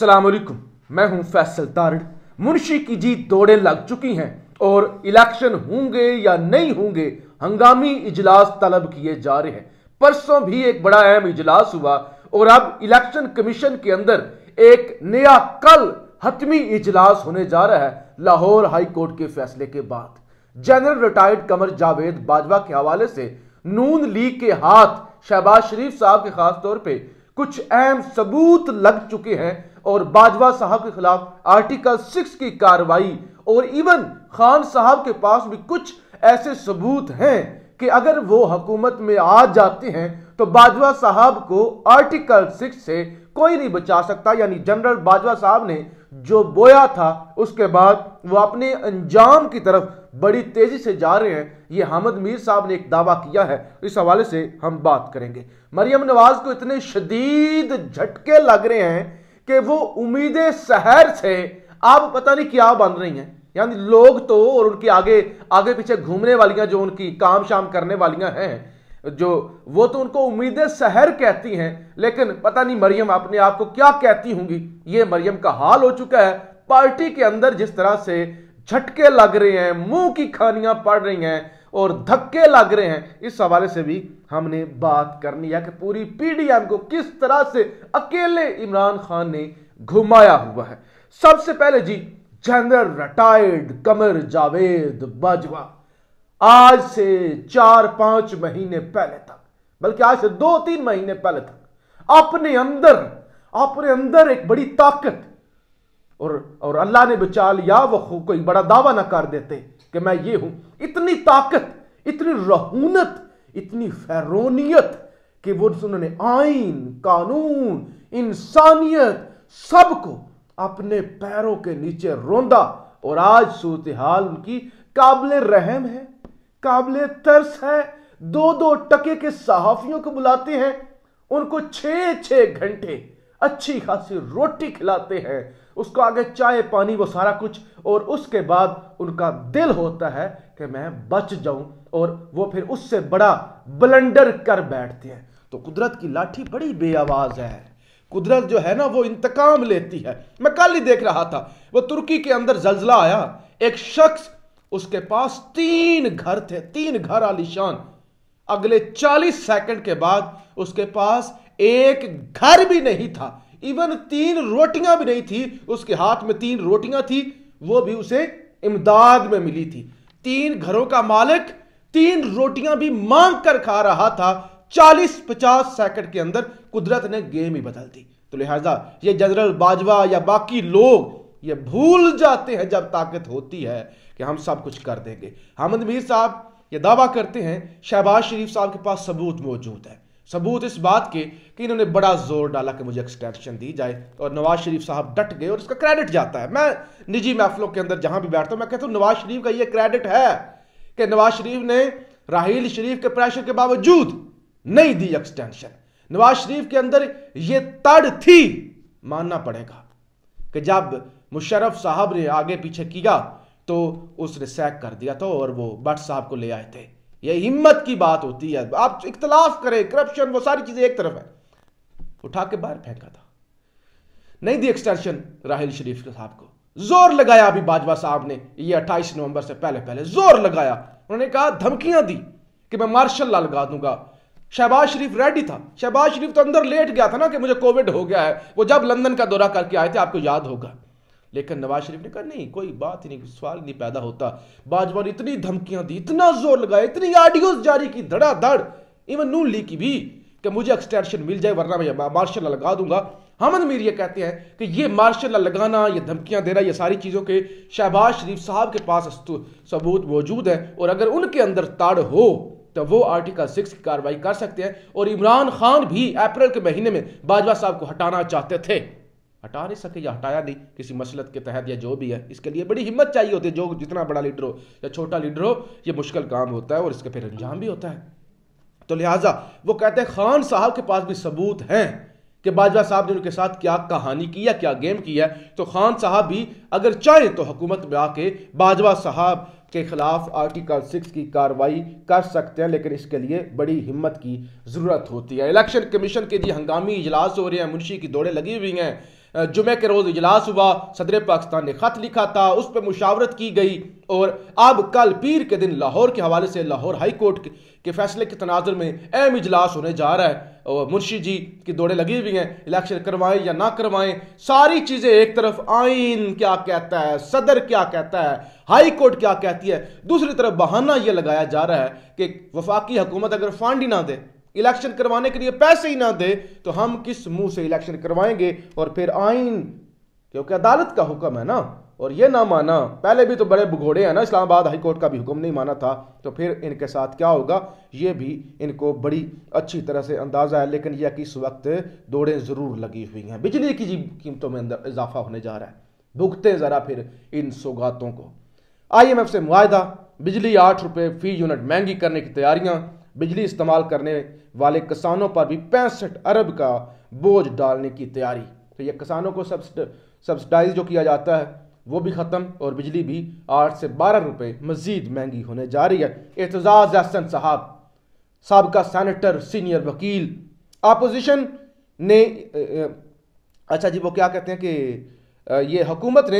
सलामकुम मैं हूं फैसल तारड़ मुंशी की जीत दौड़े लग चुकी हैं और इलेक्शन होंगे या नहीं होंगे हंगामी इजलास तलब किए जा रहे हैं परसों भी एक बड़ा अहम इजलास हुआ और अब इलेक्शन कमीशन के अंदर एक नया कल हतमी इजलास होने जा रहा है लाहौर हाई कोर्ट के फैसले के बाद जनरल रिटायर्ड कमर जावेद बाजवा के हवाले से नून लीग के हाथ शहबाज शरीफ साहब के खास तौर पे कुछ अहम सबूत लग चुके हैं और बाजवा साहब के खिलाफ आर्टिकल सिक्स की कार्रवाई और इवन खान साहब के पास भी कुछ ऐसे सबूत हैं कि अगर वो हकूमत में आ जाते हैं तो बाजवा साहब को आर्टिकल सिक्स से कोई नहीं बचा सकता यानी जनरल बाजवा साहब ने जो बोया था उसके बाद वो अपने अंजाम की तरफ बड़ी तेजी से जा रहे हैं ये हामद मीर साहब ने एक दावा किया है इस हवाले से हम बात करेंगे मरियम नवाज को इतने शदीद झटके लग रहे हैं कि वो उम्मीद शहर से आप पता नहीं क्या बन रही हैं यानी लोग तो और उनकी आगे आगे पीछे घूमने वालियां जो उनकी काम शाम करने वालियां हैं जो वो तो उनको उम्मीद शहर कहती हैं लेकिन पता नहीं मरियम अपने आप को क्या कहती होंगी ये मरियम का हाल हो चुका है पार्टी के अंदर जिस तरह से झटके लग रहे हैं मुंह की खानियां पड़ रही हैं और धक्के लग रहे हैं इस हवाले से भी हमने बात करनी है कि पूरी पीडीएम को किस तरह से अकेले इमरान खान ने घुमाया हुआ है सबसे पहले जी जनरल रिटायर्ड कमर जावेद बाजवा आज से चार पांच महीने पहले तक बल्कि आज से दो तीन महीने पहले तक अपने अंदर अपने अंदर एक बड़ी ताकत और और अल्लाह ने बचा लिया वो कोई बड़ा दावा ना कर देते कि मैं ये हूं इतनी ताकत इतनी रहूनत इतनी फैरोनियत कि वो उन्होंने आइन कानून इंसानियत सबको अपने पैरों के नीचे रोंदा और आज सूरत हाल उनकी काबिल रहम है काबिल तर्स है दो दो टके के सहाफियों को बुलाते हैं उनको छे छे घंटे अच्छी खासी रोटी खिलाते हैं उसको आगे चाय पानी वो सारा कुछ और उसके बाद उनका दिल होता है कि मैं बच जाऊं और वो फिर उससे बड़ा ब्लंडर कर बैठते हैं तो कुदरत की लाठी बड़ी बेआवाज़ है कुदरत जो है ना वो इंतकाम लेती है मैं कल ही देख रहा था वो तुर्की के अंदर जलजला आया एक शख्स उसके पास तीन घर थे तीन घर आलिशान अगले चालीस सेकंड के बाद उसके पास एक घर भी नहीं था इवन तीन रोटियां भी नहीं थी उसके हाथ में तीन रोटियां थी वो भी उसे इमदाद में मिली थी तीन घरों का मालिक तीन रोटियां भी मांग कर खा रहा था चालीस पचास सेकंड के अंदर कुदरत ने गेम ही बदल दी तो लिहाजा ये जनरल बाजवा या बाकी लोग ये भूल जाते हैं जब ताकत होती है कि हम सब कुछ कर देंगे हामिद मीर साहब ये दावा करते हैं शहबाज शरीफ साहब के पास सबूत मौजूद है सबूत इस बात के कि इन्होंने बड़ा जोर डाला कि मुझे एक्सटेंशन दी जाए और नवाज शरीफ साहब डट गए और इसका क्रेडिट जाता है मैं निजी महफलों के अंदर जहां भी बैठता हूं मैं कहता हूं नवाज शरीफ का ये क्रेडिट है कि नवाज शरीफ ने राहील शरीफ के प्रेशर के बावजूद नहीं दी एक्सटेंशन नवाज शरीफ के अंदर ये तड़ थी मानना पड़ेगा कि जब मुशरफ साहब ने आगे पीछे किया तो उसने सैक कर दिया था और वो भट्ट साहब को ले आए थे ये हिम्मत की बात होती है आप इख्तलाफ करें करप्शन वो सारी चीज़ें एक तरफ है उठा के बाहर फेंका था नहीं दी एक्सटेंशन राहिल शरीफ साहब को जोर लगाया अभी बाजवा साहब ने ये 28 नवंबर से पहले पहले जोर लगाया उन्होंने कहा धमकियां दी कि मैं मार्शल ला लगा दूंगा शहबाज शरीफ रेडी था शहबाज शरीफ तो अंदर लेट गया था ना कि मुझे कोविड हो गया है वो जब लंदन का दौरा करके आए थे आपको याद होगा लेकिन नवाज शरीफ ने कहा नहीं कोई बात ही नहीं सवाल नहीं पैदा होता बाजवा ने इतनी धमकियां दी इतना जोर लगाया इतनी ऑडियोज जारी की धड़ाधड़ इवन नून ली की भी कि मुझे एक्सटेंशन मिल जाए वरना मैं मार्शल लगा दूंगा हमद मीर ये कहते हैं कि ये मार्शल लगाना ये धमकियां देना ये सारी चीज़ों के शहबाज शरीफ साहब के पास सबूत मौजूद हैं और अगर उनके अंदर ताड़ हो तो वो आर्टिकल सिक्स की कार्रवाई कर सकते हैं और इमरान खान भी अप्रैल के महीने में बाजवा साहब को हटाना चाहते थे हटा नहीं सके या हटाया नहीं किसी मसलत के तहत या जो भी है इसके लिए बड़ी हिम्मत चाहिए होती है जो जितना बड़ा लीडर हो या छोटा लीडर हो ये मुश्किल काम होता है और इसका फिर अंजाम भी होता है तो लिहाजा वो कहते हैं खान साहब के पास भी सबूत हैं कि बाजवा साहब ने उनके साथ क्या कहानी की या क्या गेम किया है तो खान साहब भी अगर चाहें तो हुकूमत में आके बाजवा साहब के खिलाफ आर्टिकल सिक्स की कार्रवाई कर सकते हैं लेकिन इसके लिए बड़ी हिम्मत की ज़रूरत होती है इलेक्शन कमीशन के लिए हंगामी इजलास हो रहे हैं मुंशी की दौड़े लगी हुई हैं जुमे के रोज़ इजलास हुआ सदर पाकिस्तान ने ख़त लिखा था उस पर मुशावरत की गई और अब कल पीर के दिन लाहौर के हवाले से लाहौर हाई कोर्ट के फैसले के तनाजर में अहम इजलास होने जा रहा है और मुंशी जी की दौड़े लगी हुई हैं इलेक्शन करवाएं या ना करवाएं सारी चीज़ें एक तरफ आइन क्या कहता है सदर क्या कहता है हाई कोर्ट क्या कहती है दूसरी तरफ बहाना यह लगाया जा रहा है कि वफाकी हुकूमत अगर फांड ही ना दे इलेक्शन करवाने के लिए पैसे ही ना दे तो हम किस मुंह से इलेक्शन करवाएंगे और फिर आइन क्योंकि अदालत का हुक्म है ना और ये ना माना पहले भी तो बड़े भगोड़े हैं ना इस्लामाबाद हाई कोर्ट का भी हुक्म नहीं माना था तो फिर इनके साथ क्या होगा ये भी इनको बड़ी अच्छी तरह से अंदाज़ा है लेकिन यह किस वक्त दौड़े ज़रूर लगी हुई हैं बिजली की कीमतों में इजाफा होने जा रहा है भुगते ज़रा फिर इन सौगातों को आई एम एफ से मुआदा बिजली आठ रुपये फ़ी यूनिट महंगी करने की तैयारियां बिजली इस्तेमाल करने वाले किसानों पर भी पैंसठ अरब का बोझ डालने की तैयारी तो ये किसानों को सब्सिडाइज जो किया जाता है वो भी ख़त्म और बिजली भी आठ से बारह रुपये मज़ीद महंगी होने जा रही है एतजाज़ अहसन साहब सबका सैनिटर सीनियर वकील अपोजिशन ने अच्छा जी वो क्या कहते हैं कि ये हुकूमत ने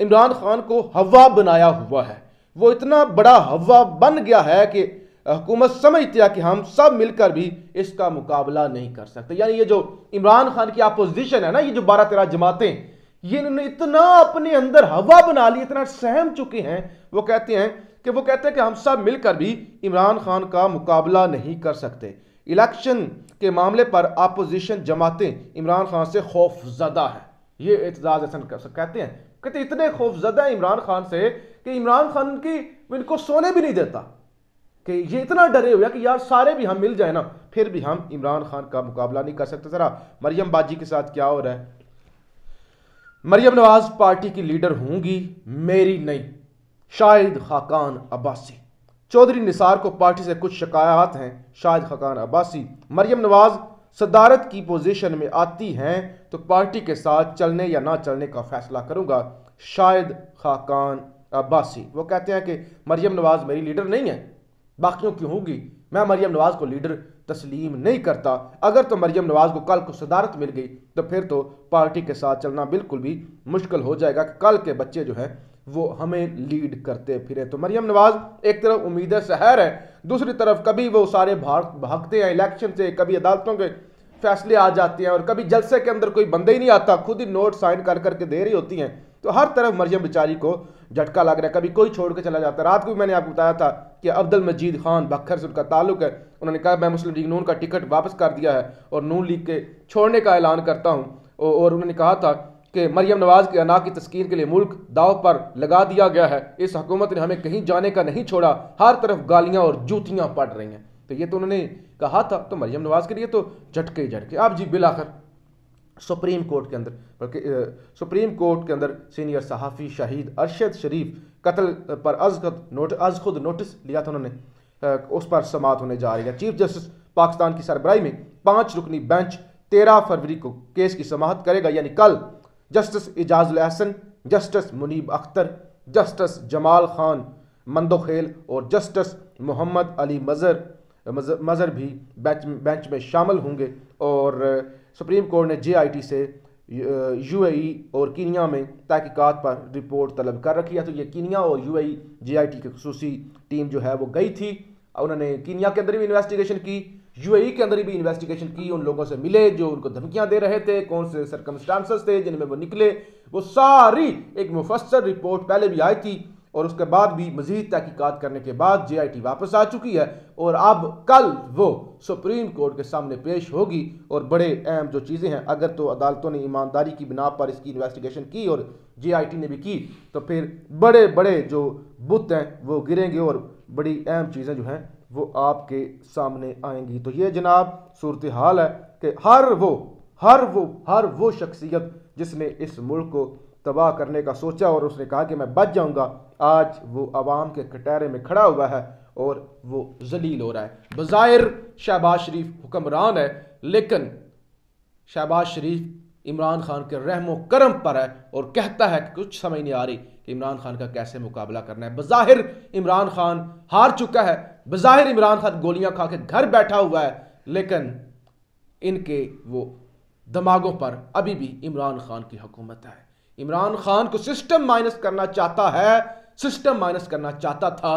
इमरान खान को हवा बनाया हुआ है वो इतना बड़ा हवा बन गया है कि हुकूमत समझती है कि हम सब मिलकर भी इसका मुकाबला नहीं कर सकते यानी ये जो इमरान खान की अपोजिशन है ना ये जो बारह तेरह जमातें ये इन्होंने इतना अपने अंदर हवा बना ली इतना सहम चुके हैं वो कहते हैं कि वो कहते हैं कि हम सब मिलकर भी इमरान खान का मुकाबला नहीं कर सकते इलेक्शन के मामले पर अपोजिशन जमातें इमरान खान से खौफजदा है ये एतजाज़ हसन कहते हैं कहते इतने खौफजदा इमरान खान से कि इमरान खान की इनको सोने भी नहीं देता कि ये इतना डरे हुए कि यार सारे भी हम मिल जाए ना फिर भी हम इमरान खान का मुकाबला नहीं कर सकते जरा मरियम बाजी के साथ क्या हो रहा है मरियम नवाज पार्टी की लीडर होंगी मेरी नहीं शाहिद खाकान अब्बासी चौधरी निसार को पार्टी से कुछ शिकायत हैं शाहिद खाकान अब्बासी मरियम नवाज सदारत की पोजीशन में आती हैं तो पार्टी के साथ चलने या ना चलने का फैसला करूंगा शाहिद खाकान अब्बासी वो कहते हैं कि मरियम नवाज मेरी लीडर नहीं है बाकियों की होगी मैं मरियम नवाज़ को लीडर तस्लीम नहीं करता अगर तो मरियम नवाज़ को कल को सदारत मिल गई तो फिर तो पार्टी के साथ चलना बिल्कुल भी मुश्किल हो जाएगा कि कल के बच्चे जो हैं वो हमें लीड करते फिरे तो मरियम नवाज एक तरफ उम्मीद शहर है दूसरी तरफ कभी वो सारे भाग भागते हैं इलेक्शन से कभी अदालतों के फैसले आ जाते हैं और कभी जलसे के अंदर कोई बंदे ही नहीं आता खुद ही नोट साइन कर करके दे रही होती हैं तो हर तरफ मरियम बेचारी को झटका लग रहा है कभी कोई छोड़ के चला जाता है रात को भी मैंने आपको बताया था कि अब्दुल मजीद खान बखर से उनका ताल्लुक है उन्होंने कहा मैं मुस्लिम लीग नून का टिकट वापस कर दिया है और नून लीग के छोड़ने का ऐलान करता हूँ और उन्होंने कहा था कि मरियम नवाज़ के अना की तस्कीन के लिए मुल्क दाव पर लगा दिया गया है इस हकूमत ने हमें कहीं जाने का नहीं छोड़ा हर तरफ गालियाँ और जूतियाँ पड़ रही हैं तो ये तो उन्होंने कहा था तो मरियम नवाज़ के लिए तो झटके ही झटके आप जी बिलाखर सुप्रीम कोर्ट के अंदर बल्कि सुप्रीम कोर्ट के अंदर सीनियर सहाफ़ी शहीद अरशद शरीफ कत्ल पर खुद नोट अज खुद नोटिस लिया था उन्होंने उस पर समात होने जा रही है चीफ जस्टिस पाकिस्तान की सरबराही में पाँच रुकनी बेंच तेरह फरवरी को केस की समाहत करेगा यानी कल justice Ijaz Ahsan justice Munib Akhtar justice Jamal Khan Mandokhail और जस्टिस मोहम्मद अली मज़र मज़र भी बेंच बेंच में शामिल होंगे और सुप्रीम कोर्ट ने जे से यूएई और कीनिया में तहकीक़ात पर रिपोर्ट तलब कर रखी है तो ये कीनिया और यूएई टी की खसूसी टीम जो है वो गई थी उन्होंने कीनिया के अंदर भी इन्वेस्टिगेशन की यूएई के अंदर भी इन्वेस्टिगेशन की उन लोगों से मिले जो उनको धमकियां दे रहे थे कौन से सरकमस्टांसेस थे जिनमें वो निकले वो सारी एक मुफसर रिपोर्ट पहले भी आई थी और उसके बाद भी मज़ीद तहकीकत करने के बाद जे आई टी वापस आ चुकी है और अब कल वो सुप्रीम कोर्ट के सामने पेश होगी और बड़े अहम जो चीज़ें हैं अगर तो अदालतों ने ईमानदारी की बिना पर इसकी इन्वेस्टिगेशन की और जे आई टी ने भी की तो फिर बड़े बड़े जो बुत हैं वो गिरेंगे और बड़ी अहम चीज़ें जो हैं वो आपके सामने आएंगी तो ये जनाब सूरत हाल है कि हर वो हर वो हर वो शख्सियत जिसने इस मुल्क को तबाह करने का सोचा और उसने कहा कि मैं बच जाऊंगा आज वो आवाम के कटहरे में खड़ा हुआ है और वो जलील हो रहा है बज़ाहिर शहबाज शरीफ हुक्मरान है लेकिन शहबाज शरीफ इमरान खान के रहमो करम पर है और कहता है कि कुछ समझ नहीं आ रही कि इमरान खान का कैसे मुकाबला करना है बज़ाहिर इमरान खान हार चुका है बज़ाहिर इमरान खान गोलियां खा के घर बैठा हुआ है लेकिन इनके वो दिमागों पर अभी भी इमरान खान की हुकूमत है इमरान खान को सिस्टम माइनस करना चाहता है सिस्टम माइनस करना चाहता था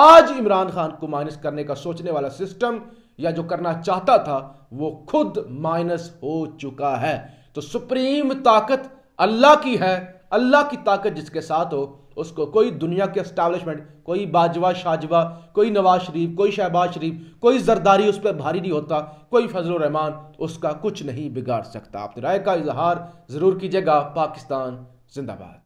आज इमरान खान को माइनस करने का सोचने वाला सिस्टम या जो करना चाहता था वो खुद माइनस हो चुका है तो सुप्रीम ताकत अल्लाह की है अल्लाह की ताकत जिसके साथ हो उसको कोई दुनिया के एस्टैब्लिशमेंट कोई बाजवा शाजवा कोई नवाज शरीफ कोई शहबाज शरीफ कोई जरदारी उस पर भारी नहीं होता कोई फजल रहमान उसका कुछ नहीं बिगाड़ सकता अपनी राय का इजहार ज़रूर कीजिएगा पाकिस्तान जिंदाबाद